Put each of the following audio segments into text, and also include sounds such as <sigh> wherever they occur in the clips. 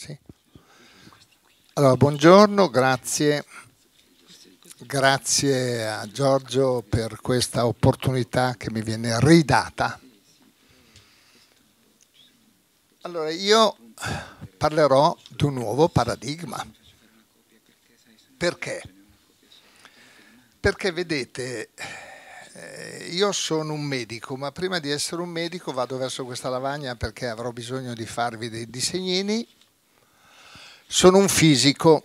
Sì. Allora, buongiorno, grazie. Grazie a Giorgio per questa opportunità che mi viene ridata. Allora, io parlerò di un nuovo paradigma. Perché? Perché vedete, eh, io sono un medico, ma prima di essere un medico vado verso questa lavagna perché avrò bisogno di farvi dei disegnini sono un fisico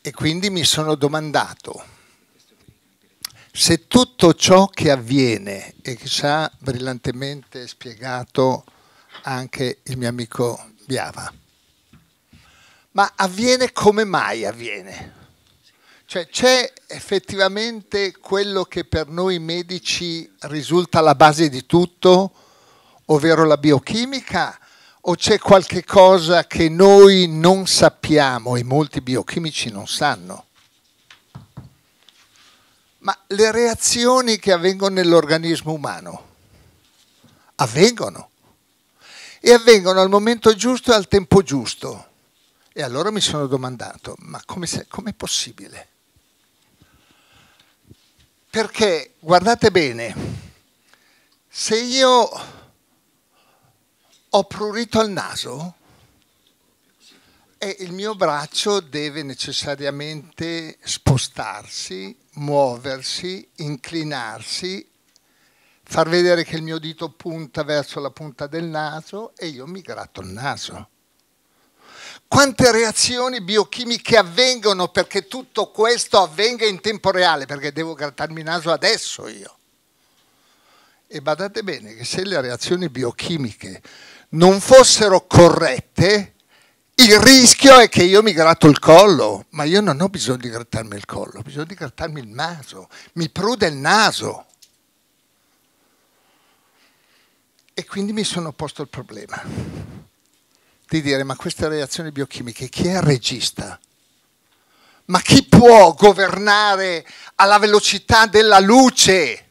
e quindi mi sono domandato se tutto ciò che avviene e che ci ha brillantemente spiegato anche il mio amico Biava, ma avviene come mai avviene? Cioè c'è effettivamente quello che per noi medici risulta la base di tutto, ovvero la biochimica, o c'è qualche cosa che noi non sappiamo e molti biochimici non sanno? Ma le reazioni che avvengono nell'organismo umano avvengono e avvengono al momento giusto e al tempo giusto. E allora mi sono domandato, ma come è possibile? Perché, guardate bene, se io ho prurito al naso e il mio braccio deve necessariamente spostarsi, muoversi, inclinarsi, far vedere che il mio dito punta verso la punta del naso e io mi gratto il naso. Quante reazioni biochimiche avvengono perché tutto questo avvenga in tempo reale, perché devo grattarmi il naso adesso io. E badate bene che se le reazioni biochimiche non fossero corrette, il rischio è che io mi gratto il collo, ma io non ho bisogno di grattarmi il collo, ho bisogno di grattarmi il naso, mi prude il naso. E quindi mi sono posto il problema di dire ma queste reazioni biochimiche chi è il regista? Ma chi può governare alla velocità della luce?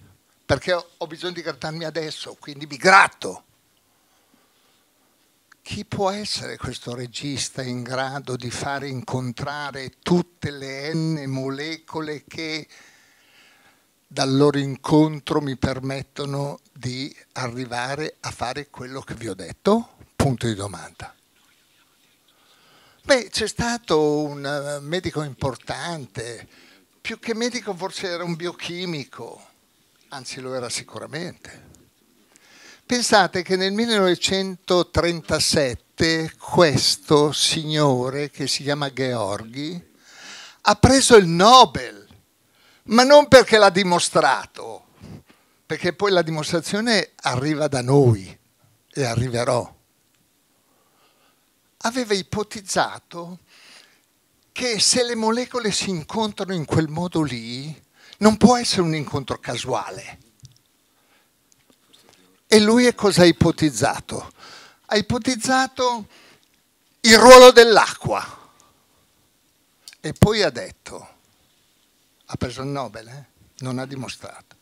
Perché ho bisogno di grattarmi adesso, quindi mi gratto chi può essere questo regista in grado di far incontrare tutte le n molecole che dal loro incontro mi permettono di arrivare a fare quello che vi ho detto? Punto di domanda. Beh, c'è stato un eh, medico importante, più che medico forse era un biochimico, anzi lo era sicuramente Pensate che nel 1937 questo signore, che si chiama Gheorghi, ha preso il Nobel, ma non perché l'ha dimostrato, perché poi la dimostrazione arriva da noi e arriverò. Aveva ipotizzato che se le molecole si incontrano in quel modo lì, non può essere un incontro casuale e lui cosa ha ipotizzato? Ha ipotizzato il ruolo dell'acqua. E poi ha detto, ha preso il Nobel, eh? non ha dimostrato.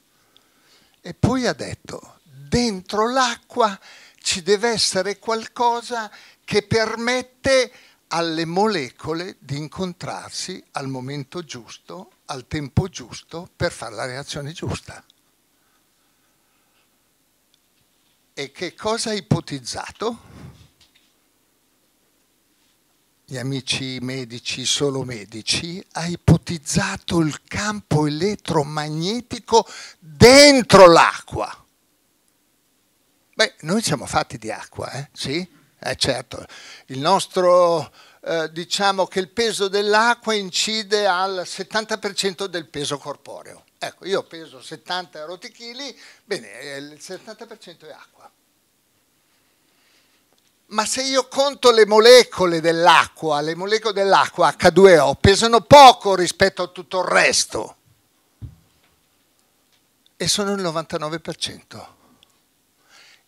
E poi ha detto, dentro l'acqua ci deve essere qualcosa che permette alle molecole di incontrarsi al momento giusto, al tempo giusto, per fare la reazione giusta. E che cosa ha ipotizzato? Gli amici medici, solo medici, ha ipotizzato il campo elettromagnetico dentro l'acqua. Beh, noi siamo fatti di acqua, eh? Sì? Eh certo, il nostro, eh, diciamo che il peso dell'acqua incide al 70% del peso corporeo. Ecco, io peso 70 rotichili, bene, eh, il 70% è acqua. Ma se io conto le molecole dell'acqua, le molecole dell'acqua H2O pesano poco rispetto a tutto il resto e sono il 99%.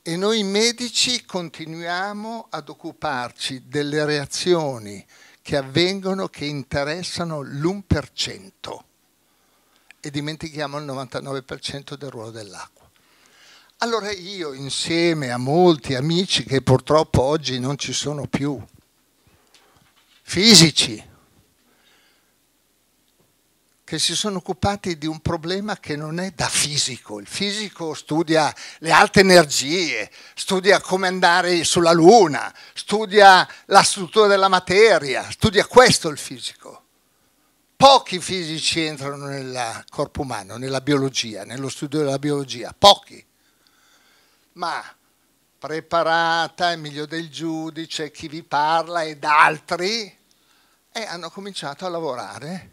E noi medici continuiamo ad occuparci delle reazioni che avvengono che interessano l'1% e dimentichiamo il 99% del ruolo dell'acqua. Allora io insieme a molti amici che purtroppo oggi non ci sono più, fisici, che si sono occupati di un problema che non è da fisico. Il fisico studia le alte energie, studia come andare sulla Luna, studia la struttura della materia, studia questo il fisico. Pochi fisici entrano nel corpo umano, nella biologia, nello studio della biologia, pochi. Ma preparata, Emilio del Giudice, chi vi parla ed altri, e eh, hanno cominciato a lavorare.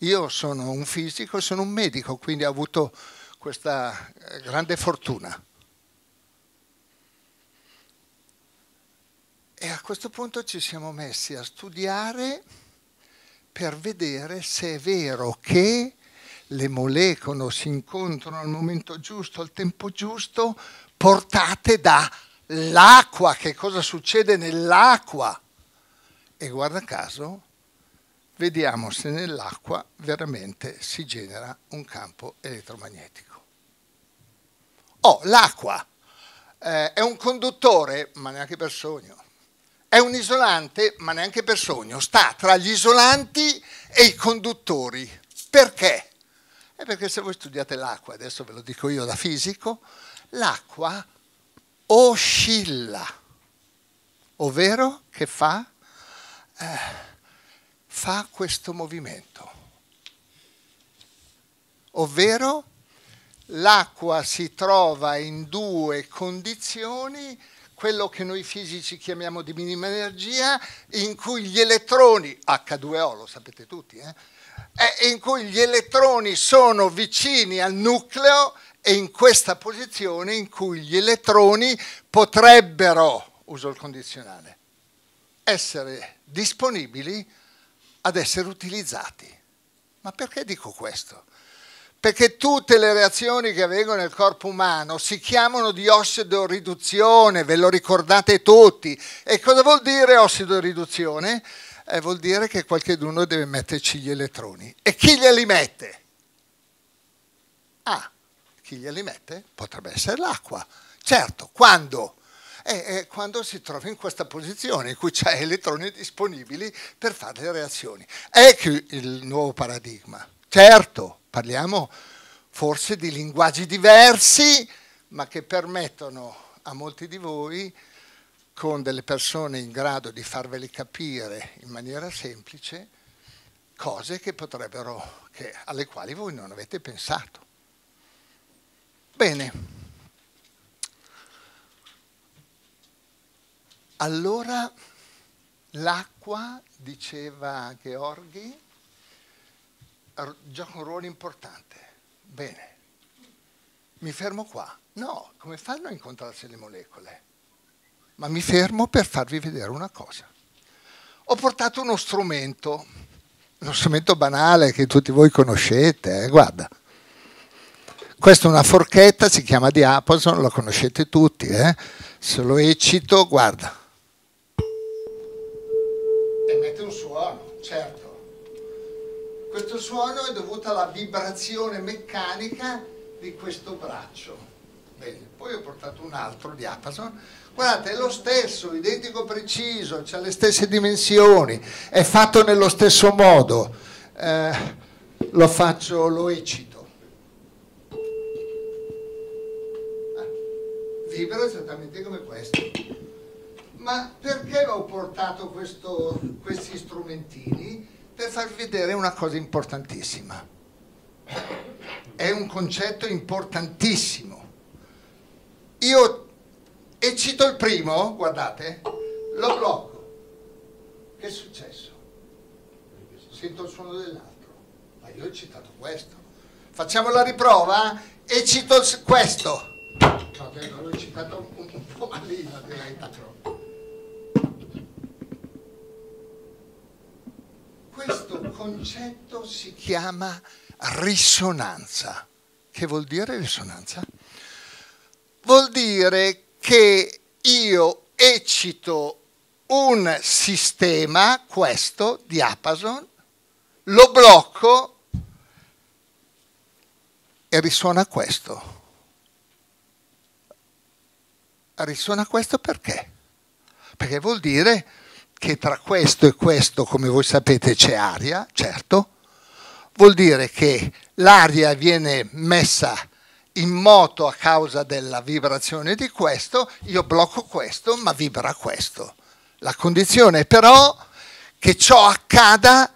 Io sono un fisico e sono un medico, quindi ho avuto questa eh, grande fortuna. E a questo punto ci siamo messi a studiare per vedere se è vero che le molecole si incontrano al momento giusto, al tempo giusto, portate dall'acqua. Che cosa succede nell'acqua? E guarda caso, vediamo se nell'acqua veramente si genera un campo elettromagnetico. Oh, l'acqua eh, è un conduttore, ma neanche per sogno. È un isolante, ma neanche per sogno, sta tra gli isolanti e i conduttori. Perché? È perché se voi studiate l'acqua, adesso ve lo dico io da fisico, l'acqua oscilla, ovvero che fa, eh, fa questo movimento, ovvero l'acqua si trova in due condizioni quello che noi fisici chiamiamo di minima energia, in cui gli elettroni, H2O lo sapete tutti, eh? in cui gli elettroni sono vicini al nucleo e in questa posizione in cui gli elettroni potrebbero, uso il condizionale, essere disponibili ad essere utilizzati. Ma perché dico questo? perché tutte le reazioni che avvengono nel corpo umano si chiamano di ossidoriduzione, ve lo ricordate tutti. E cosa vuol dire ossidoriduzione? Eh, vuol dire che qualcuno deve metterci gli elettroni. E chi glieli mette? Ah, chi glieli mette? Potrebbe essere l'acqua. Certo, quando? è, eh, eh, quando si trova in questa posizione in cui c'è elettroni disponibili per fare le reazioni. Ecco il nuovo paradigma. Certo, Parliamo forse di linguaggi diversi, ma che permettono a molti di voi, con delle persone in grado di farveli capire in maniera semplice, cose che potrebbero, che, alle quali voi non avete pensato. Bene. Allora l'acqua, diceva Gheorghi, gioca un ruolo importante. Bene, mi fermo qua. No, come fanno a incontrarsi le molecole? Ma mi fermo per farvi vedere una cosa. Ho portato uno strumento, uno strumento banale che tutti voi conoscete, eh? guarda. Questa è una forchetta, si chiama diapason, la conoscete tutti, eh? se lo eccito, guarda. E mette un suono. Questo suono è dovuto alla vibrazione meccanica di questo braccio. Bene, poi ho portato un altro diapason. Guardate, è lo stesso, identico preciso, ha le stesse dimensioni, è fatto nello stesso modo. Eh, lo faccio, lo eccito. Eh, vibra esattamente come questo. Ma perché ho portato questo, questi strumentini? per far vedere una cosa importantissima. È un concetto importantissimo. Io e cito il primo, guardate, lo blocco. Che è successo? Sento il suono dell'altro, ma io ho citato questo. Facciamo la riprova e cito questo. No, ho citato un po' malino, direi. Questo concetto si chiama risonanza. Che vuol dire risonanza? Vuol dire che io eccito un sistema, questo, di Apason, lo blocco e risuona questo. Risuona questo perché? Perché vuol dire che tra questo e questo, come voi sapete, c'è aria, certo, vuol dire che l'aria viene messa in moto a causa della vibrazione di questo, io blocco questo, ma vibra questo. La condizione però che ciò accada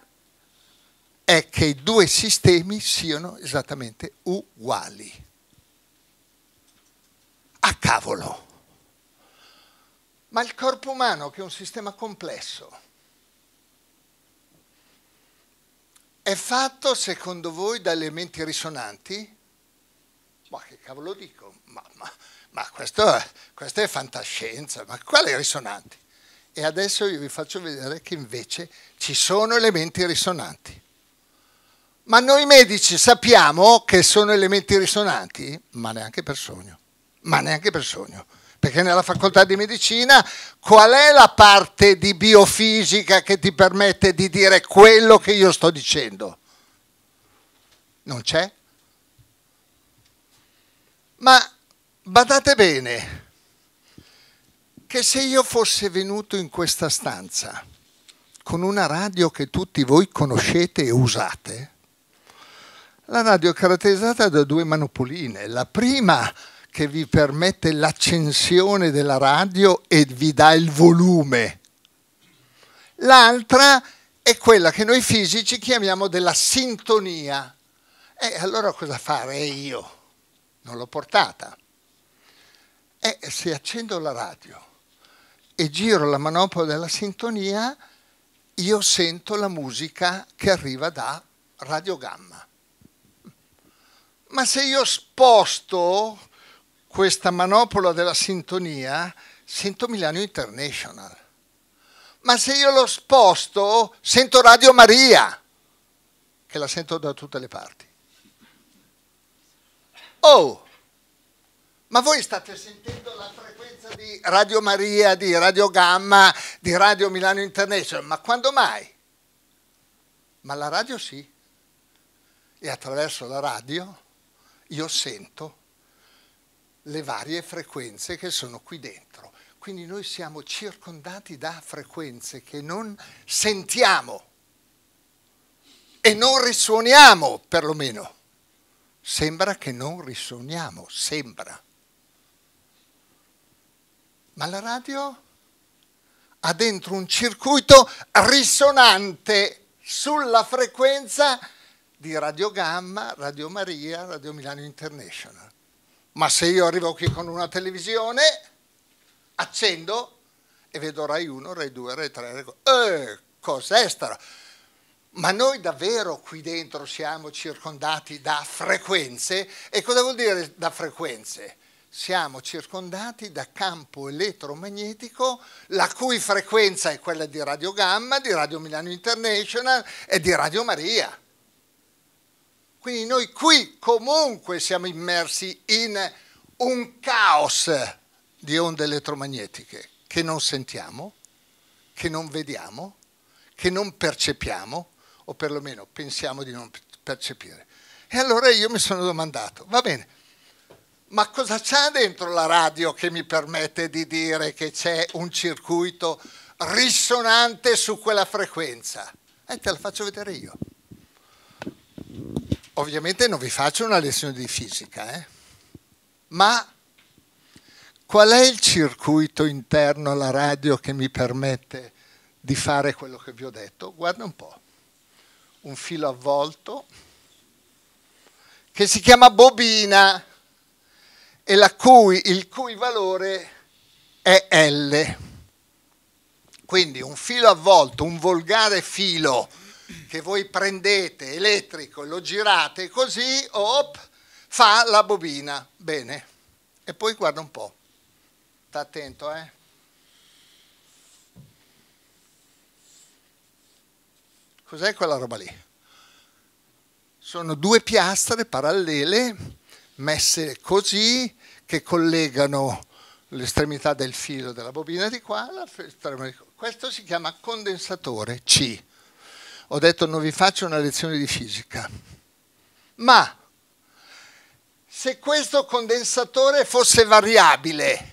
è che i due sistemi siano esattamente uguali. A cavolo! ma il corpo umano che è un sistema complesso è fatto secondo voi da elementi risonanti? Ma che cavolo dico? Ma, ma, ma questo, questa è fantascienza, ma quali risonanti? E adesso io vi faccio vedere che invece ci sono elementi risonanti. Ma noi medici sappiamo che sono elementi risonanti? Ma neanche per sogno, ma neanche per sogno perché nella facoltà di medicina qual è la parte di biofisica che ti permette di dire quello che io sto dicendo? Non c'è? Ma badate bene che se io fossi venuto in questa stanza con una radio che tutti voi conoscete e usate, la radio è caratterizzata da due manopoline. La prima che vi permette l'accensione della radio e vi dà il volume. L'altra è quella che noi fisici chiamiamo della sintonia. E allora cosa fare io? Non l'ho portata. E se accendo la radio e giro la manopola della sintonia, io sento la musica che arriva da radiogamma. Ma se io sposto questa manopola della sintonia, sento Milano International. Ma se io lo sposto, sento Radio Maria, che la sento da tutte le parti. Oh, ma voi state sentendo la frequenza di Radio Maria, di Radio Gamma, di Radio Milano International, ma quando mai? Ma la radio sì. E attraverso la radio io sento le varie frequenze che sono qui dentro. Quindi noi siamo circondati da frequenze che non sentiamo e non risuoniamo perlomeno. Sembra che non risuoniamo, sembra. Ma la radio ha dentro un circuito risonante sulla frequenza di Radio Gamma, Radio Maria, Radio Milano International. Ma se io arrivo qui con una televisione, accendo e vedo Rai 1, Rai 2, Rai 3, Rai 4. Eh, cos'è sta ma noi davvero qui dentro siamo circondati da frequenze e cosa vuol dire da frequenze? Siamo circondati da campo elettromagnetico la cui frequenza è quella di Radio Gamma, di Radio Milano International e di Radio Maria. Quindi noi qui comunque siamo immersi in un caos di onde elettromagnetiche che non sentiamo, che non vediamo, che non percepiamo, o perlomeno pensiamo di non percepire. E allora io mi sono domandato, va bene, ma cosa c'è dentro la radio che mi permette di dire che c'è un circuito risonante su quella frequenza? E eh, te la faccio vedere io. Ovviamente non vi faccio una lezione di fisica, eh? ma qual è il circuito interno alla radio che mi permette di fare quello che vi ho detto? Guarda un po', un filo avvolto che si chiama bobina e cui, il cui valore è L. Quindi un filo avvolto, un volgare filo che voi prendete elettrico, e lo girate così, op, fa la bobina. Bene. E poi guarda un po'. Sta attento, eh. Cos'è quella roba lì? Sono due piastre parallele messe così che collegano l'estremità del filo della bobina di qua alla... Questo si chiama condensatore C ho detto non vi faccio una lezione di fisica. Ma se questo condensatore fosse variabile,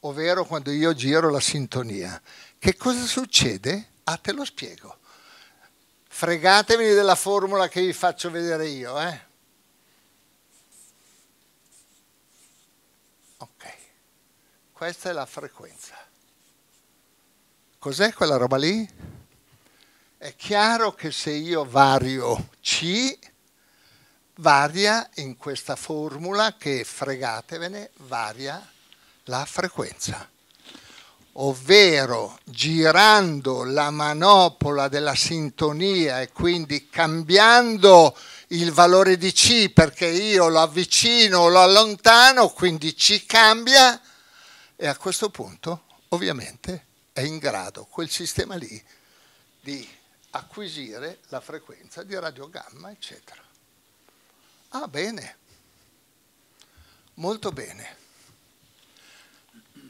ovvero quando io giro la sintonia, che cosa succede? Ah, te lo spiego. Fregatevi della formula che vi faccio vedere io, eh? Ok, questa è la frequenza. Cos'è quella roba lì? È chiaro che se io vario C, varia in questa formula che, fregatevene, varia la frequenza. Ovvero, girando la manopola della sintonia e quindi cambiando il valore di C perché io lo avvicino o lo allontano, quindi C cambia e a questo punto ovviamente è in grado quel sistema lì di acquisire la frequenza di radiogamma, eccetera. Ah, bene. Molto bene.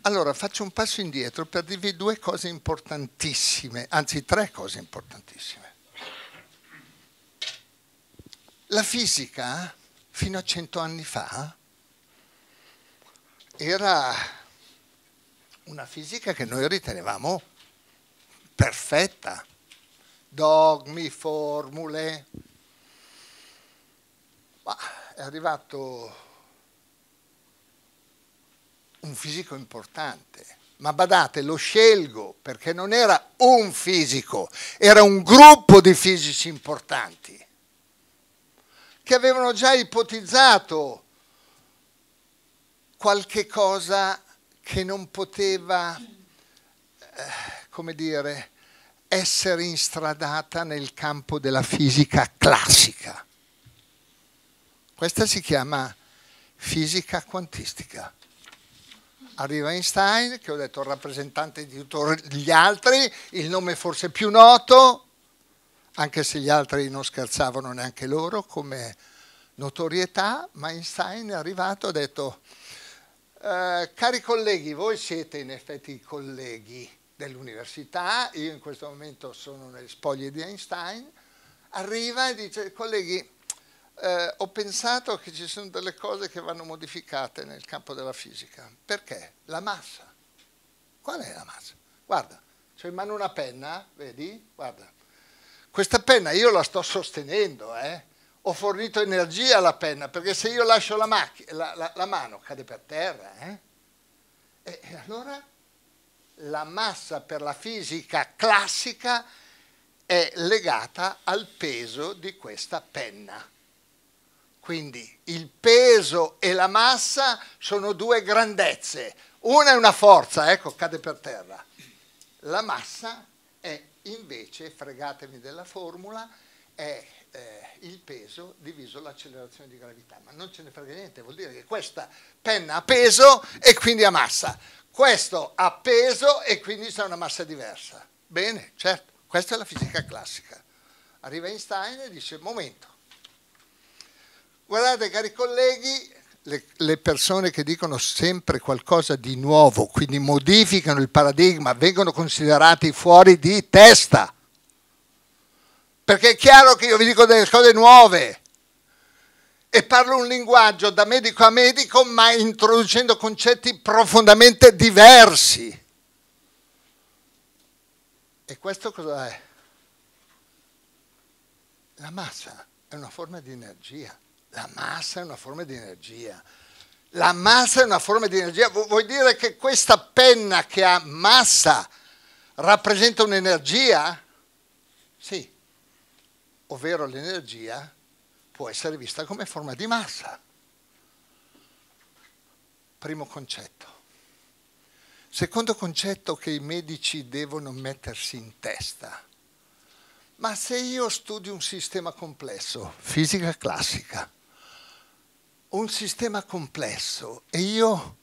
Allora faccio un passo indietro per dirvi due cose importantissime, anzi tre cose importantissime. La fisica, fino a cento anni fa, era una fisica che noi ritenevamo perfetta, dogmi, formule. Ma è arrivato un fisico importante, ma badate, lo scelgo perché non era un fisico, era un gruppo di fisici importanti che avevano già ipotizzato qualche cosa che non poteva, eh, come dire, essere instradata nel campo della fisica classica. Questa si chiama fisica quantistica. Arriva Einstein, che ho detto rappresentante di tutti gli altri, il nome forse più noto, anche se gli altri non scherzavano neanche loro come notorietà, ma Einstein è arrivato e ha detto, eh, cari colleghi, voi siete in effetti i colleghi, dell'università, io in questo momento sono nelle spoglie di Einstein, arriva e dice, colleghi, eh, ho pensato che ci sono delle cose che vanno modificate nel campo della fisica. Perché? La massa. Qual è la massa? Guarda, ho in mano una penna, vedi? Guarda. Questa penna io la sto sostenendo, eh? Ho fornito energia alla penna, perché se io lascio la, la, la, la mano cade per terra, eh? E, e allora la massa per la fisica classica è legata al peso di questa penna. Quindi il peso e la massa sono due grandezze. Una è una forza, ecco, cade per terra. La massa è invece, fregatemi della formula, è eh, il peso diviso l'accelerazione di gravità, ma non ce ne frega niente, vuol dire che questa penna ha peso e quindi ha massa, questo ha peso e quindi c'è una massa diversa. Bene, certo, questa è la fisica classica. Arriva Einstein e dice, momento, guardate cari colleghi, le, le persone che dicono sempre qualcosa di nuovo, quindi modificano il paradigma, vengono considerati fuori di testa perché è chiaro che io vi dico delle cose nuove e parlo un linguaggio da medico a medico, ma introducendo concetti profondamente diversi. E questo cosa è? La massa è una forma di energia. La massa è una forma di energia. La massa è una forma di energia. Vuol dire che questa penna che ha massa rappresenta un'energia? Sì ovvero l'energia, può essere vista come forma di massa. Primo concetto. Secondo concetto che i medici devono mettersi in testa. Ma se io studio un sistema complesso, fisica classica, un sistema complesso e io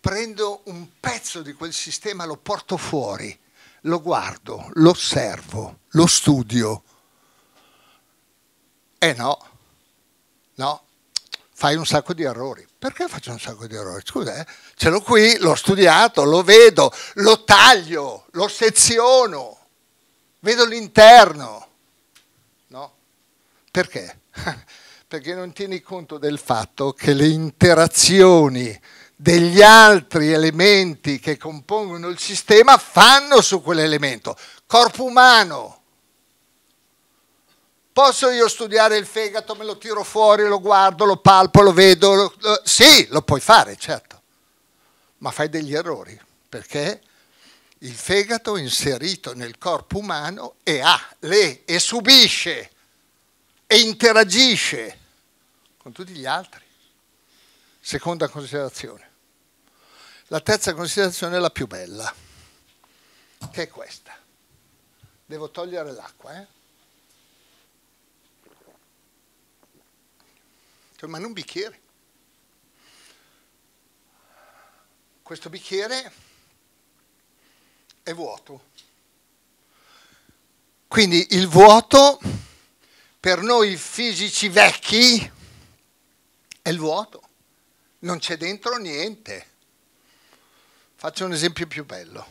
prendo un pezzo di quel sistema, lo porto fuori, lo guardo, lo osservo, lo studio, eh no, no, fai un sacco di errori. Perché faccio un sacco di errori? Scusa, eh? ce l'ho qui, l'ho studiato, lo vedo, lo taglio, lo seziono, vedo l'interno. No? Perché? <laughs> Perché non tieni conto del fatto che le interazioni degli altri elementi che compongono il sistema fanno su quell'elemento. Corpo umano, Posso io studiare il fegato, me lo tiro fuori, lo guardo, lo palpo, lo vedo? Lo, lo, sì, lo puoi fare, certo, ma fai degli errori perché il fegato inserito nel corpo umano e ha, le, e subisce e interagisce con tutti gli altri. Seconda considerazione. La terza considerazione è la più bella, che è questa. Devo togliere l'acqua, eh? Cioè, ma non un bicchiere. Questo bicchiere è vuoto. Quindi il vuoto per noi fisici vecchi è il vuoto, non c'è dentro niente. Faccio un esempio più bello.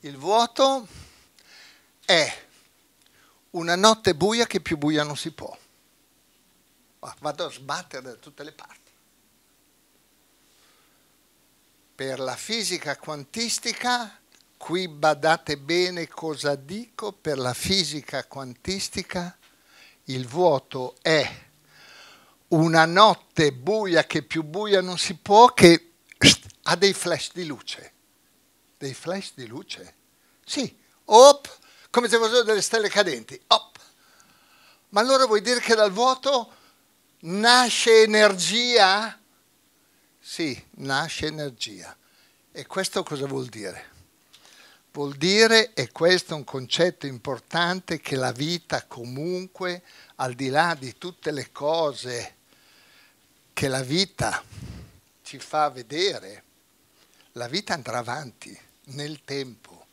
Il vuoto è una notte buia che più buia non si può. Ah, vado a sbattere da tutte le parti. Per la fisica quantistica, qui badate bene cosa dico, per la fisica quantistica il vuoto è una notte buia che più buia non si può, che ha dei flash di luce. Dei flash di luce? Sì, op, come se fossero delle stelle cadenti, op. Ma allora vuol dire che dal vuoto nasce energia? Sì, nasce energia. E questo cosa vuol dire? Vuol dire, e questo è un concetto importante, che la vita comunque, al di là di tutte le cose che la vita ci fa vedere, la vita andrà avanti nel tempo,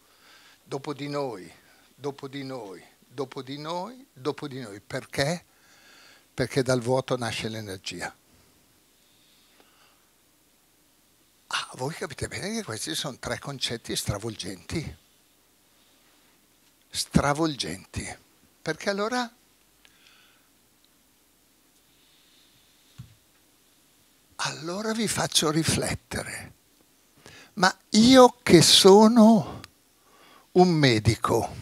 dopo di noi, dopo di noi, dopo di noi, dopo di noi. Perché? perché dal vuoto nasce l'energia. Ah, voi capite bene che questi sono tre concetti stravolgenti. Stravolgenti. Perché allora allora vi faccio riflettere. Ma io che sono un medico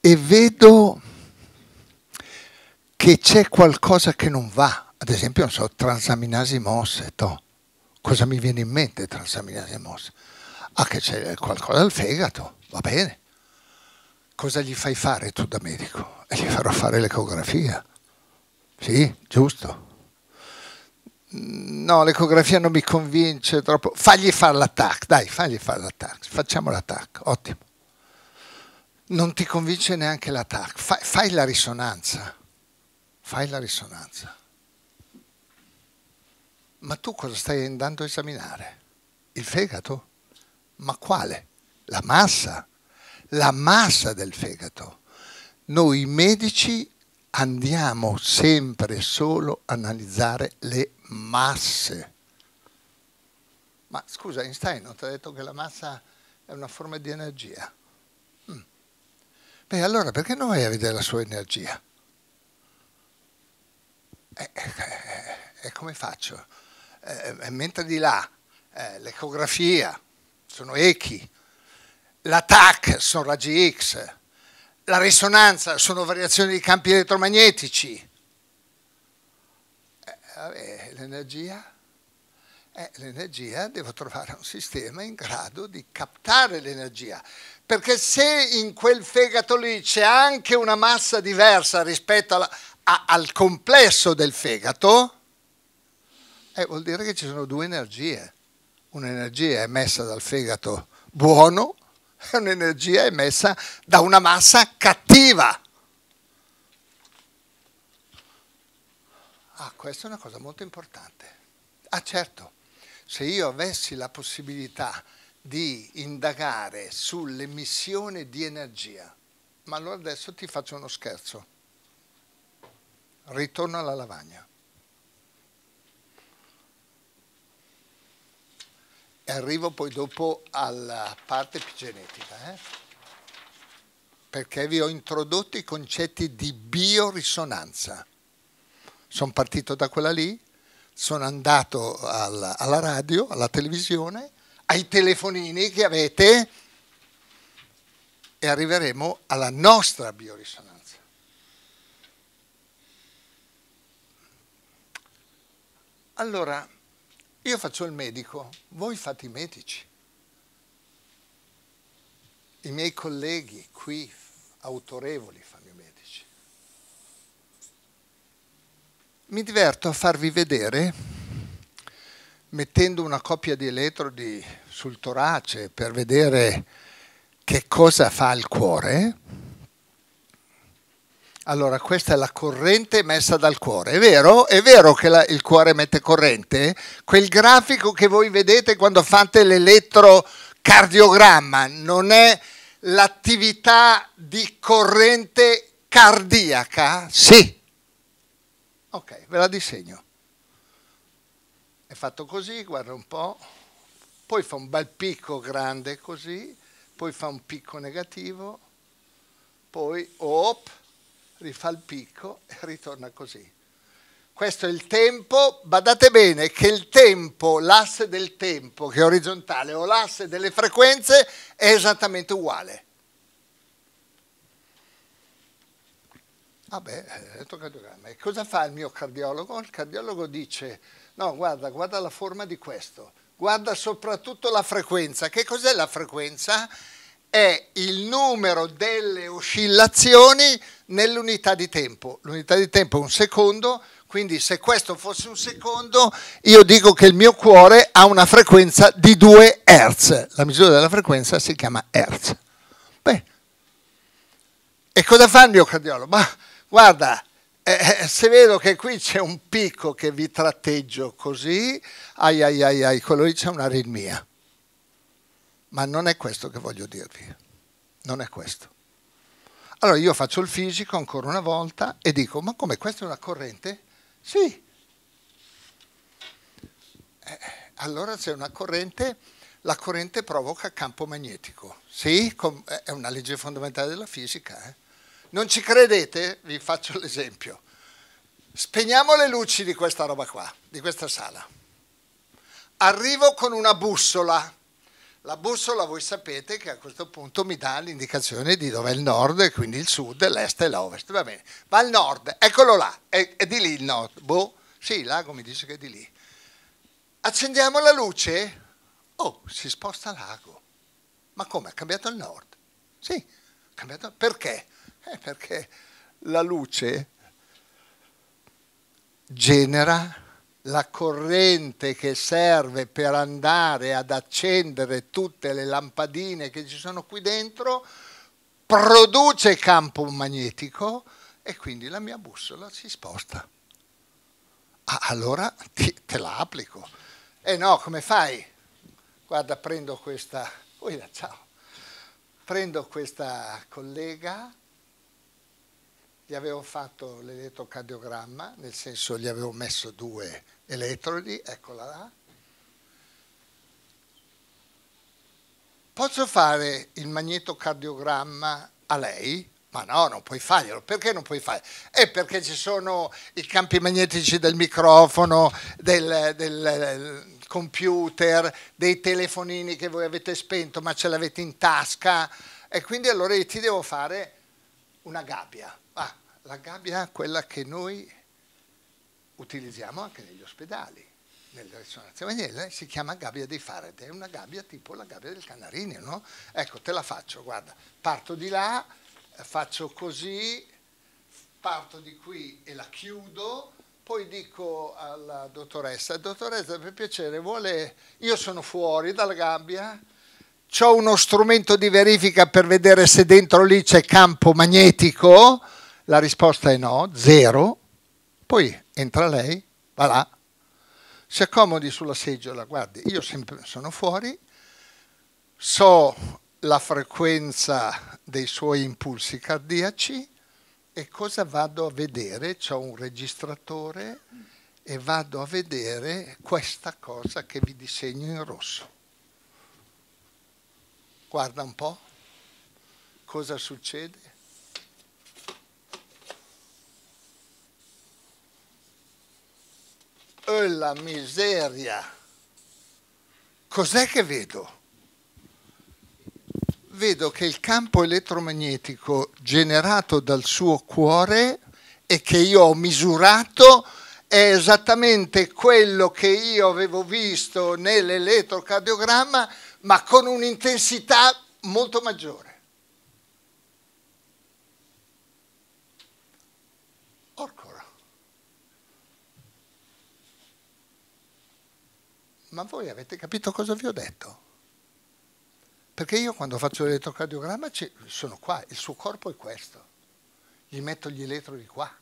e vedo che c'è qualcosa che non va. Ad esempio, non so, transaminasi mosse, to. cosa mi viene in mente transaminasi mosse? Ah, che c'è qualcosa al fegato, va bene. Cosa gli fai fare tu da medico? E gli farò fare l'ecografia. Sì, giusto. Mm, no, l'ecografia non mi convince troppo. Fagli fare l'attacco, dai, fagli fare l'attacco. Facciamo l'attacco, ottimo non ti convince neanche l'attacco, fai, fai, la risonanza fai la risonanza. Ma tu cosa stai andando a esaminare? Il fegato? Ma quale? La massa? La massa del fegato. Noi medici andiamo sempre solo a analizzare le masse. Ma scusa, Einstein non ti ha detto che la massa è una forma di energia? Mm. Beh, allora perché non vai a vedere la sua energia? E, e, e come faccio? E, eh, eh, mentre di là eh, l'ecografia sono echi, la TAC sono raggi X, la risonanza sono variazioni di campi elettromagnetici. Eh, l'energia? Eh, l'energia, devo trovare un sistema in grado di captare l'energia. Perché se in quel fegato lì c'è anche una massa diversa rispetto alla, a, al complesso del fegato, eh, vuol dire che ci sono due energie. Un'energia emessa dal fegato buono <laughs> e un'energia emessa da una massa cattiva. Ah, questa è una cosa molto importante. Ah, certo, se io avessi la possibilità di indagare sull'emissione di energia, ma allora adesso ti faccio uno scherzo ritorno alla lavagna. E arrivo poi dopo alla parte epigenetica, eh? perché vi ho introdotto i concetti di biorisonanza. Sono partito da quella lì, sono andato alla, alla radio, alla televisione, ai telefonini che avete e arriveremo alla nostra biorisonanza. Allora, io faccio il medico, voi fate i medici. I miei colleghi qui, autorevoli, fanno i medici. Mi diverto a farvi vedere, mettendo una coppia di elettrodi sul torace per vedere che cosa fa il cuore, allora, questa è la corrente messa dal cuore. È vero? È vero che la, il cuore mette corrente? Quel grafico che voi vedete quando fate l'elettrocardiogramma non è l'attività di corrente cardiaca? Sì. Ok, ve la disegno. È fatto così, guarda un po'. Poi fa un bel picco grande così, poi fa un picco negativo, poi op rifà il picco e ritorna così. Questo è il tempo, badate bene che il tempo, l'asse del tempo che è orizzontale o l'asse delle frequenze è esattamente uguale. Vabbè, ah eh, elettrocardiogramma. E cosa fa il mio cardiologo? Il cardiologo dice, no, guarda, guarda la forma di questo, guarda soprattutto la frequenza. Che cos'è la frequenza? è il numero delle oscillazioni nell'unità di tempo. L'unità di tempo è un secondo, quindi se questo fosse un secondo, io dico che il mio cuore ha una frequenza di 2 Hz. La misura della frequenza si chiama Hz. Beh, e cosa fa il mio cardiologo? Ma guarda, eh, eh, se vedo che qui c'è un picco che vi tratteggio così, ai ai ai, ai quello lì c'è un'aritmia ma non è questo che voglio dirvi, non è questo. Allora io faccio il fisico ancora una volta e dico, ma come questa è una corrente? Sì. Eh, allora c'è una corrente, la corrente provoca campo magnetico. Sì, eh, è una legge fondamentale della fisica. Eh? Non ci credete? Vi faccio <laughs> l'esempio. Spegniamo le luci di questa roba qua, di questa sala. Arrivo con una bussola la bussola voi sapete che a questo punto mi dà l'indicazione di dove è il nord, quindi il sud, l'est e l'ovest. Va bene, va al nord, eccolo là, è, è di lì il nord. Boh, sì, il l'ago mi dice che è di lì. Accendiamo la luce? Oh, si sposta l'ago. Ma come? Ha cambiato il nord? Sì, ha cambiato. Perché? Eh, perché la luce genera la corrente che serve per andare ad accendere tutte le lampadine che ci sono qui dentro produce campo magnetico e quindi la mia bussola si sposta. Ah, allora ti, te la applico. E eh no, come fai? Guarda, prendo questa, guarda, ciao, prendo questa collega, gli avevo fatto l'elettrocardiogramma, nel senso gli avevo messo due elettrodi, eccola là. Posso fare il magnetocardiogramma a lei? Ma no, non puoi farglielo. Perché non puoi farlo? È perché ci sono i campi magnetici del microfono, del, del computer, dei telefonini che voi avete spento ma ce l'avete in tasca e quindi allora io ti devo fare una gabbia. Ah, la gabbia quella che noi utilizziamo anche negli ospedali, nella risonanza magnetica, si chiama gabbia dei Faraday, è una gabbia tipo la gabbia del canarino, no? Ecco, te la faccio, guarda, parto di là, faccio così, parto di qui e la chiudo, poi dico alla dottoressa, dottoressa per piacere vuole, io sono fuori dalla gabbia, ho uno strumento di verifica per vedere se dentro lì c'è campo magnetico? La risposta è no, zero, poi entra lei, va là, si accomodi sulla seggiola, guardi, io sempre sono fuori, so la frequenza dei suoi impulsi cardiaci e cosa vado a vedere? C'ho un registratore e vado a vedere questa cosa che vi disegno in rosso. Guarda un po' cosa succede. Oh la miseria! Cos'è che vedo? Vedo che il campo elettromagnetico generato dal suo cuore e che io ho misurato è esattamente quello che io avevo visto nell'elettrocardiogramma, ma con un'intensità molto maggiore. Ma voi avete capito cosa vi ho detto? Perché io quando faccio l'elettrocardiogramma sono qua, il suo corpo è questo. Gli metto gli elettrodi qua.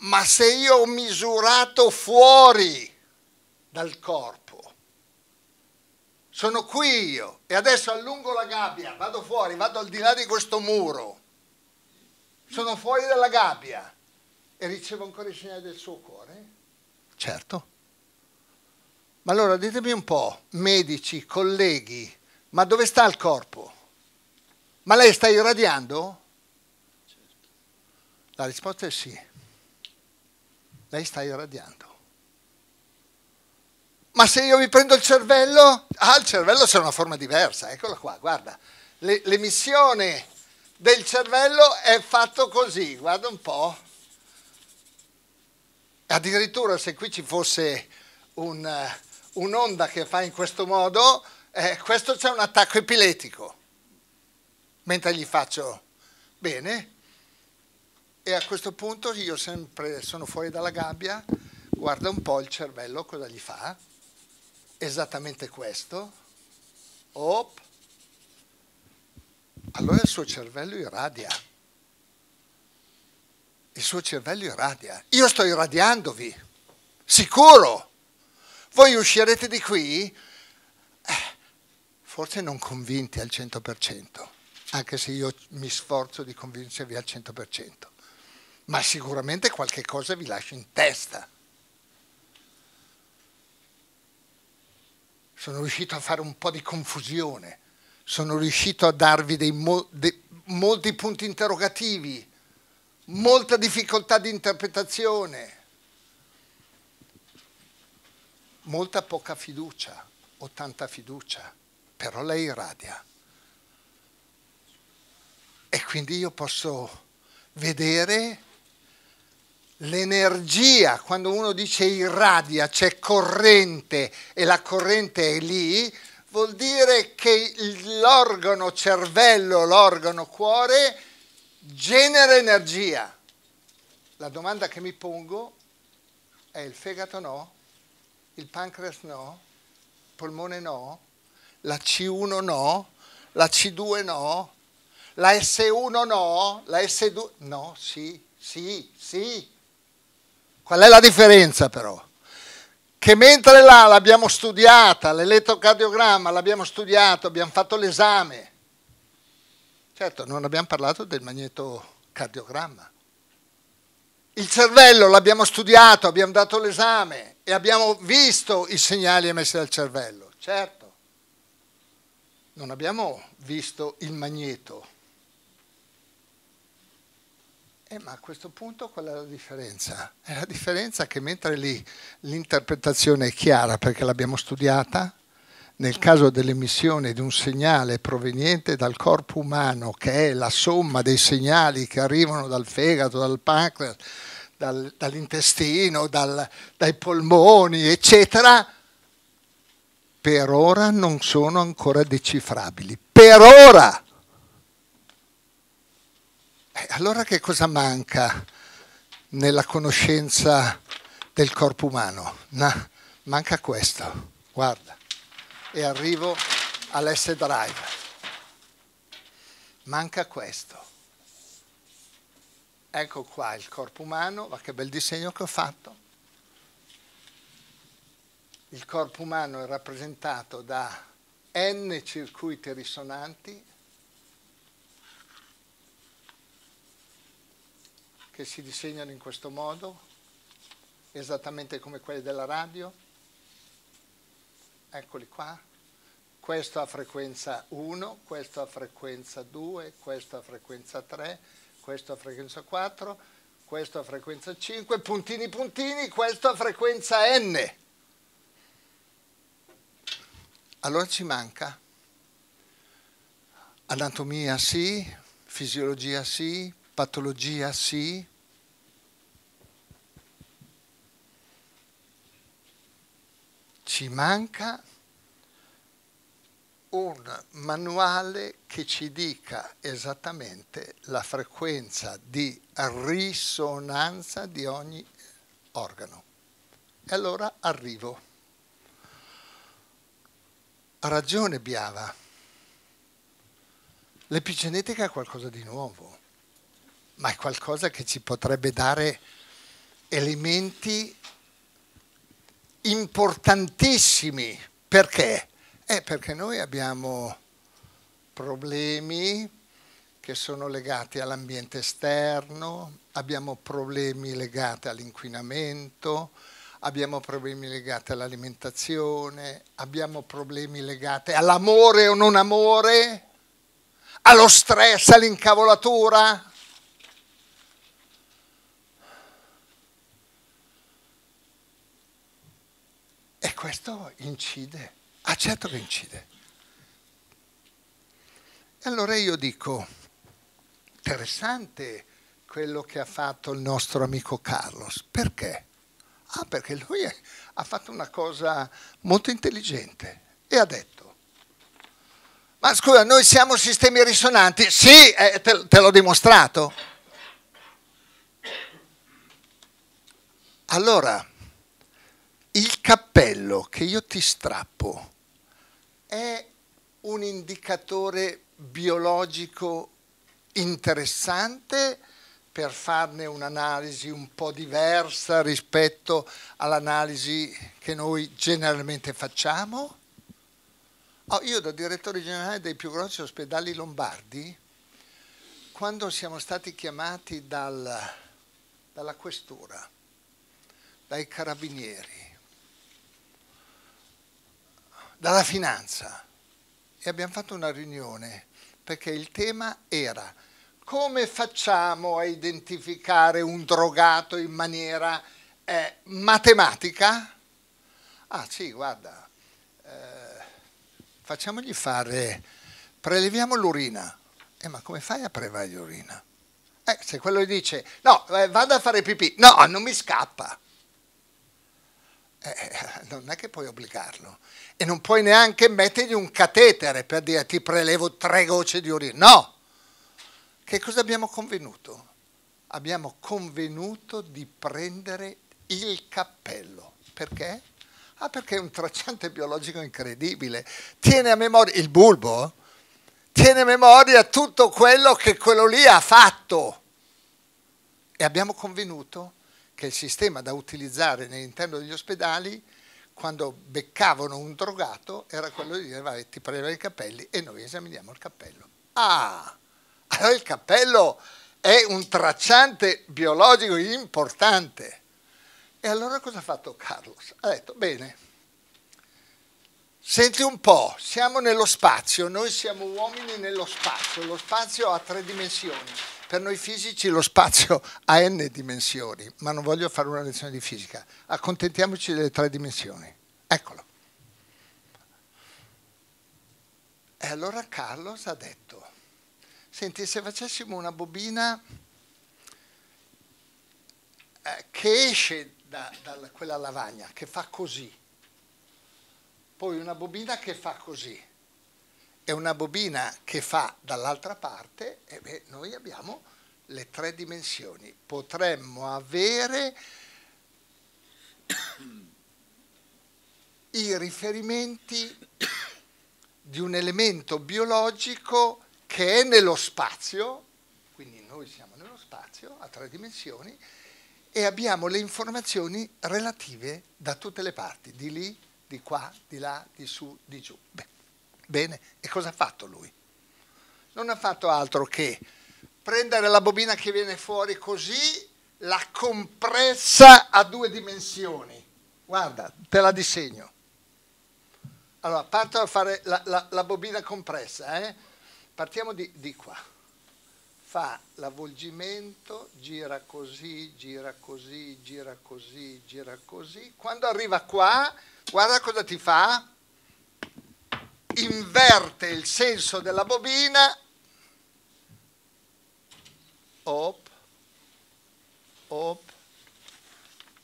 Ma se io ho misurato fuori dal corpo, sono qui io e adesso allungo la gabbia, vado fuori, vado al di là di questo muro, sono fuori dalla gabbia e ricevo ancora i segnali del suo cuore? Certo. Ma allora ditemi un po', medici, colleghi, ma dove sta il corpo? Ma lei sta irradiando? La risposta è sì. Lei sta irradiando. Ma se io vi prendo il cervello? Ah, il cervello c'è una forma diversa, eccola qua, guarda. L'emissione del cervello è fatto così, guarda un po'. Addirittura se qui ci fosse un eh, un'onda che fa in questo modo, eh, questo c'è un attacco epiletico. mentre gli faccio bene. E a questo punto io sempre sono fuori dalla gabbia, guarda un po' il cervello cosa gli fa, esattamente questo, op, allora il suo cervello irradia. Il suo cervello irradia. Io sto irradiandovi, sicuro. Voi uscirete di qui eh, forse non convinti al 100%, anche se io mi sforzo di convincervi al 100%, ma sicuramente qualche cosa vi lascio in testa. Sono riuscito a fare un po' di confusione, sono riuscito a darvi dei mo de molti punti interrogativi, molta difficoltà di interpretazione molta poca fiducia o tanta fiducia, però lei irradia. E quindi io posso vedere l'energia, quando uno dice irradia, c'è corrente e la corrente è lì, vuol dire che l'organo cervello, l'organo cuore genera energia. La domanda che mi pongo è il fegato no? il pancreas no, il polmone no, la C1 no, la C2 no, la S1 no, la S2 no, sì, sì, sì. Qual è la differenza però? Che mentre là l'abbiamo studiata, l'elettrocardiogramma l'abbiamo studiato, abbiamo fatto l'esame. Certo, non abbiamo parlato del magnetocardiogramma. Il cervello l'abbiamo studiato, abbiamo dato l'esame, e abbiamo visto i segnali emessi dal cervello, certo, non abbiamo visto il magneto. Eh, ma a questo punto qual è la differenza? È la differenza che mentre lì l'interpretazione è chiara perché l'abbiamo studiata, nel mm. caso dell'emissione di un segnale proveniente dal corpo umano, che è la somma dei segnali che arrivano dal fegato, dal pancreas, dal, dall'intestino, dal, dai polmoni, eccetera, per ora non sono ancora decifrabili. Per ora! Eh, allora che cosa manca nella conoscenza del corpo umano? No, manca questo, guarda. E arrivo all'S-Drive. Manca questo. Ecco qua il corpo umano, ma che bel disegno che ho fatto. Il corpo umano è rappresentato da n circuiti risonanti che si disegnano in questo modo, esattamente come quelli della radio. Eccoli qua. Questo ha frequenza 1, questo ha frequenza 2, questo ha frequenza 3 questo a frequenza 4, questo a frequenza 5, puntini puntini, questo a frequenza n. Allora ci manca anatomia sì, fisiologia sì, patologia sì, ci manca un manuale che ci dica esattamente la frequenza di risonanza di ogni organo. E allora arrivo. Ha ragione Biava. L'epigenetica è qualcosa di nuovo, ma è qualcosa che ci potrebbe dare elementi importantissimi. Perché? È perché noi abbiamo problemi che sono legati all'ambiente esterno, abbiamo problemi legati all'inquinamento, abbiamo problemi legati all'alimentazione, abbiamo problemi legati all'amore o non amore, allo stress, all'incavolatura, E questo incide Ah certo che incide. E allora io dico, interessante quello che ha fatto il nostro amico Carlos, perché? Ah, perché lui è, ha fatto una cosa molto intelligente e ha detto, ma scusa, noi siamo sistemi risonanti? Sì, eh, te, te l'ho dimostrato. Allora, il cappello che io ti strappo è un indicatore biologico interessante per farne un'analisi un po' diversa rispetto all'analisi che noi generalmente facciamo? Oh, io da direttore generale dei più grossi ospedali lombardi, quando siamo stati chiamati dal, dalla questura, dai carabinieri, dalla finanza e abbiamo fatto una riunione perché il tema era come facciamo a identificare un drogato in maniera eh, matematica? Ah sì, guarda, eh, facciamogli fare, preleviamo l'urina. Eh, ma come fai a prelevare l'urina? Eh, se quello gli dice, no, eh, vada a fare pipì, no, non mi scappa eh, non è che puoi obbligarlo. E non puoi neanche mettergli un catetere per dire ti prelevo tre gocce di urina. No! Che cosa abbiamo convenuto? Abbiamo convenuto di prendere il cappello. Perché? Ah, perché è un tracciante biologico incredibile. Tiene a memoria il bulbo, tiene a memoria tutto quello che quello lì ha fatto. E abbiamo convenuto che il sistema da utilizzare nell'interno degli ospedali quando beccavano un drogato era quello di dire vai ti preleva i capelli e noi esaminiamo il cappello. Ah, allora il cappello è un tracciante biologico importante. E allora cosa ha fatto Carlos? Ha detto bene, senti un po', siamo nello spazio, noi siamo uomini nello spazio, lo spazio ha tre dimensioni per noi fisici lo spazio ha n dimensioni, ma non voglio fare una lezione di fisica. Accontentiamoci delle tre dimensioni. Eccolo. E allora Carlos ha detto, senti, se facessimo una bobina eh, che esce da, da quella lavagna, che fa così, poi una bobina che fa così, è una bobina che fa dall'altra parte, e beh, noi abbiamo le tre dimensioni. Potremmo avere i riferimenti di un elemento biologico che è nello spazio, quindi noi siamo nello spazio a tre dimensioni, e abbiamo le informazioni relative da tutte le parti, di lì, di qua, di là, di su, di giù. Beh. Bene, e cosa ha fatto lui? Non ha fatto altro che prendere la bobina che viene fuori così, la compressa a due dimensioni. Guarda, te la disegno. Allora, parto a fare la, la, la bobina compressa, eh? partiamo di, di qua. Fa l'avvolgimento, gira così, gira così, gira così, gira così. Quando arriva qua, guarda cosa ti fa inverte il senso della bobina, op, op,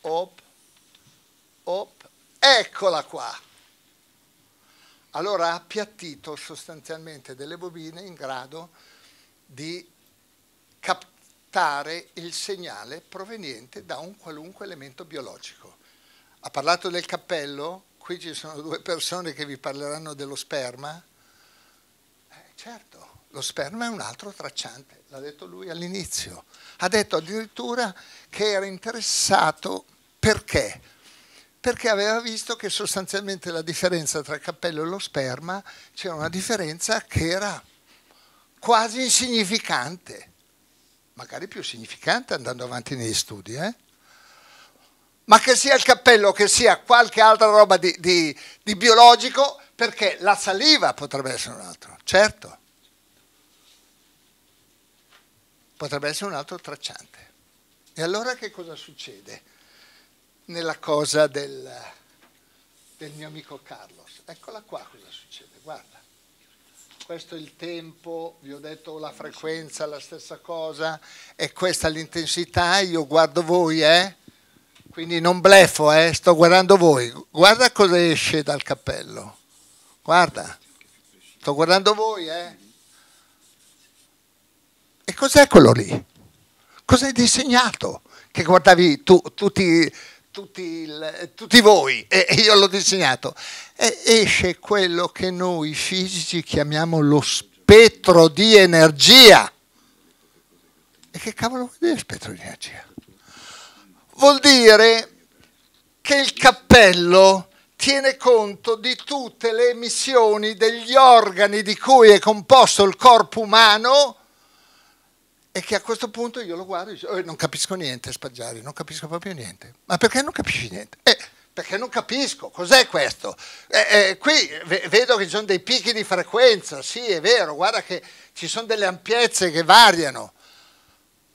op, op, eccola qua. Allora ha appiattito sostanzialmente delle bobine in grado di captare il segnale proveniente da un qualunque elemento biologico. Ha parlato del cappello? qui ci sono due persone che vi parleranno dello sperma, eh, certo, lo sperma è un altro tracciante, l'ha detto lui all'inizio. Ha detto addirittura che era interessato perché? Perché aveva visto che sostanzialmente la differenza tra il cappello e lo sperma c'era una differenza che era quasi insignificante, magari più significante andando avanti negli studi, eh? ma che sia il cappello, che sia qualche altra roba di, di, di biologico, perché la saliva potrebbe essere un altro, certo. Potrebbe essere un altro tracciante. E allora che cosa succede nella cosa del, del mio amico Carlos? Eccola qua cosa succede, guarda. Questo è il tempo, vi ho detto la frequenza, la stessa cosa, e questa l'intensità, io guardo voi, eh? Quindi non blefo, eh? sto guardando voi. Guarda cosa esce dal cappello. Guarda, sto guardando voi. Eh? E cos'è quello lì? Cos'hai disegnato? Che guardavi tu, tutti, tutti, il, tutti, voi e, io l'ho disegnato. E esce quello che noi fisici chiamiamo lo spettro di energia. E che cavolo vuol dire spettro di energia? Vuol dire che il cappello tiene conto di tutte le emissioni degli organi di cui è composto il corpo umano e che a questo punto io lo guardo e dico, oh, non capisco niente Spaggiari, non capisco proprio niente. Ma perché non capisci niente? Eh, perché non capisco, cos'è questo? Eh, eh, qui vedo che ci sono dei picchi di frequenza, sì è vero, guarda che ci sono delle ampiezze che variano,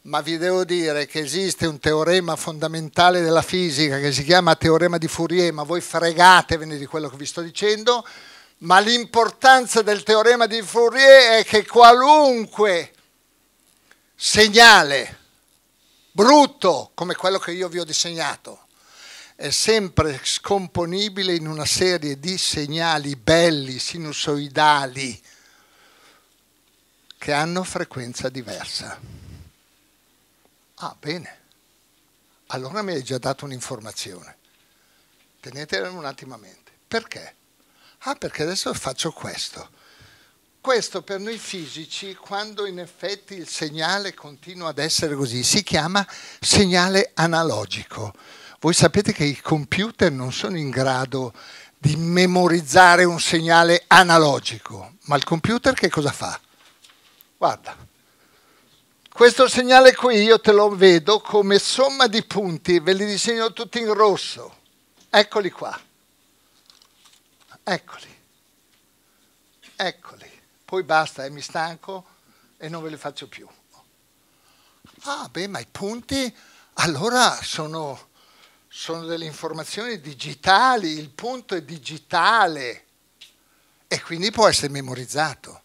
ma vi devo dire che esiste un teorema fondamentale della fisica che si chiama teorema di Fourier, ma voi fregatevene di quello che vi sto dicendo, ma l'importanza del teorema di Fourier è che qualunque segnale brutto come quello che io vi ho disegnato è sempre scomponibile in una serie di segnali belli, sinusoidali, che hanno frequenza diversa. Ah, bene. Allora mi hai già dato un'informazione. Tenetela un attimo a mente. Perché? Ah, perché adesso faccio questo. Questo per noi fisici, quando in effetti il segnale continua ad essere così, si chiama segnale analogico. Voi sapete che i computer non sono in grado di memorizzare un segnale analogico, ma il computer che cosa fa? Guarda, questo segnale qui io te lo vedo come somma di punti, ve li disegno tutti in rosso. Eccoli qua. Eccoli. Eccoli. Poi basta, eh, mi stanco e non ve li faccio più. Ah, beh, ma i punti allora sono, sono delle informazioni digitali, il punto è digitale e quindi può essere memorizzato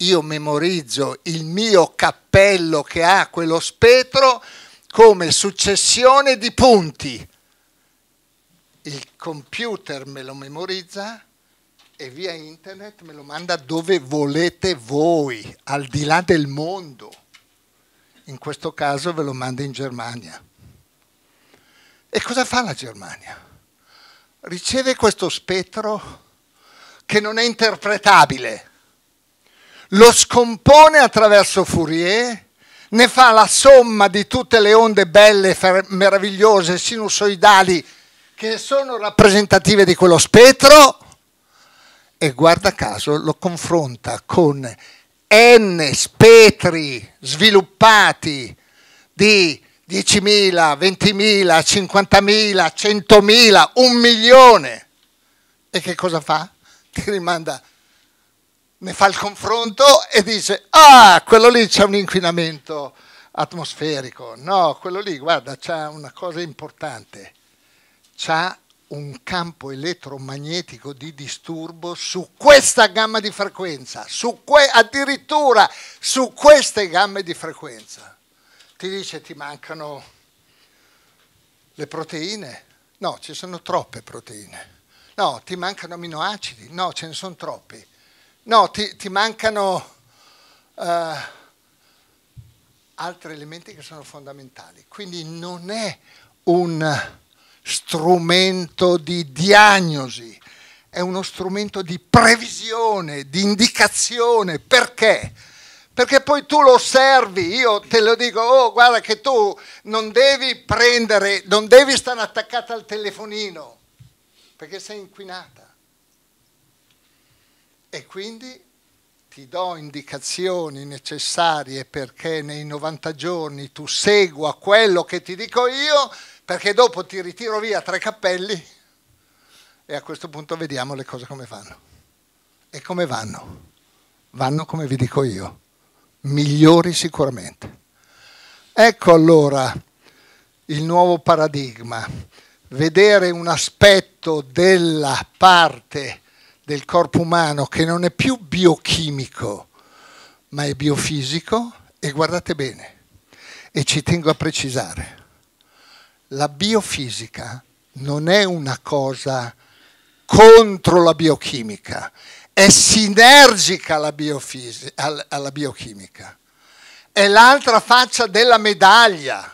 io memorizzo il mio cappello che ha quello spettro come successione di punti. Il computer me lo memorizza e via internet me lo manda dove volete voi, al di là del mondo. In questo caso ve lo manda in Germania. E cosa fa la Germania? Riceve questo spettro che non è interpretabile lo scompone attraverso Fourier, ne fa la somma di tutte le onde belle, meravigliose, sinusoidali che sono rappresentative di quello spettro e guarda caso lo confronta con n spettri sviluppati di 10.000, 20.000, 50.000, 100.000, un milione. E che cosa fa? Ti rimanda ne fa il confronto e dice, ah, quello lì c'è un inquinamento atmosferico, no, quello lì, guarda, c'è una cosa importante, c'è un campo elettromagnetico di disturbo su questa gamma di frequenza, su que- addirittura su queste gamme di frequenza. Ti dice ti mancano le proteine? No, ci sono troppe proteine. No, ti mancano aminoacidi? No, ce ne sono troppi No, ti, ti mancano uh, altri elementi che sono fondamentali. Quindi non è un strumento di diagnosi, è uno strumento di previsione, di indicazione. Perché? Perché poi tu lo osservi, io te lo dico, oh guarda che tu non devi prendere, non devi stare attaccata al telefonino, perché sei inquinata e quindi ti do indicazioni necessarie perché nei 90 giorni tu segua quello che ti dico io, perché dopo ti ritiro via tre cappelli e a questo punto vediamo le cose come vanno. E come vanno? Vanno come vi dico io, migliori sicuramente. Ecco allora il nuovo paradigma, vedere un aspetto della parte del corpo umano che non è più biochimico ma è biofisico e guardate bene, e ci tengo a precisare, la biofisica non è una cosa contro la biochimica, è sinergica alla, biofisi- alla biochimica, è l'altra faccia della medaglia.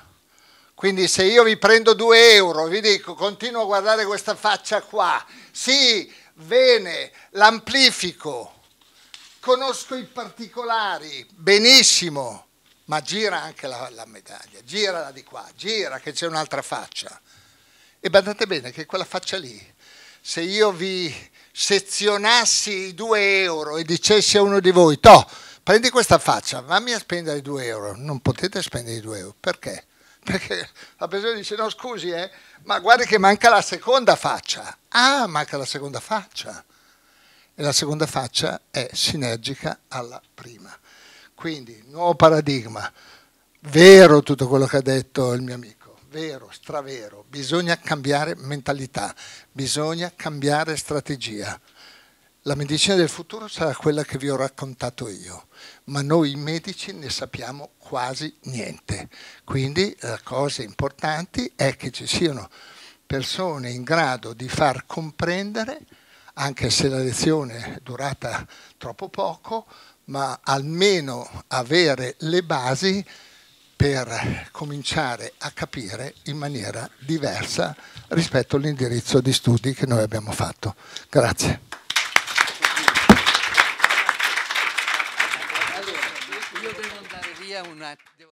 Quindi se io vi prendo due euro vi dico continuo a guardare questa faccia qua, sì, bene, l'amplifico, conosco i particolari, benissimo, ma gira anche la, la medaglia, girala di qua, gira che c'è un'altra faccia. E badate bene che quella faccia lì, se io vi sezionassi i 2 euro e dicessi a uno di voi, toh, prendi questa faccia, vammi a spendere i 2 euro, non potete spendere i 2 euro, perché? <laughs> Perché la persona dice no scusi, eh, ma guardi che manca la seconda faccia. Ah, manca la seconda faccia. E la seconda faccia è sinergica alla prima. Quindi, nuovo paradigma. Vero tutto quello che ha detto il mio amico, vero, stravero. Bisogna cambiare mentalità, bisogna cambiare strategia. La medicina del futuro sarà quella che vi ho raccontato io, ma noi medici ne sappiamo quasi niente. Quindi la cosa importante è che ci siano persone in grado di far comprendere, anche se la lezione è durata troppo poco, ma almeno avere le basi per cominciare a capire in maniera diversa rispetto all'indirizzo di studi che noi abbiamo fatto. Grazie. una...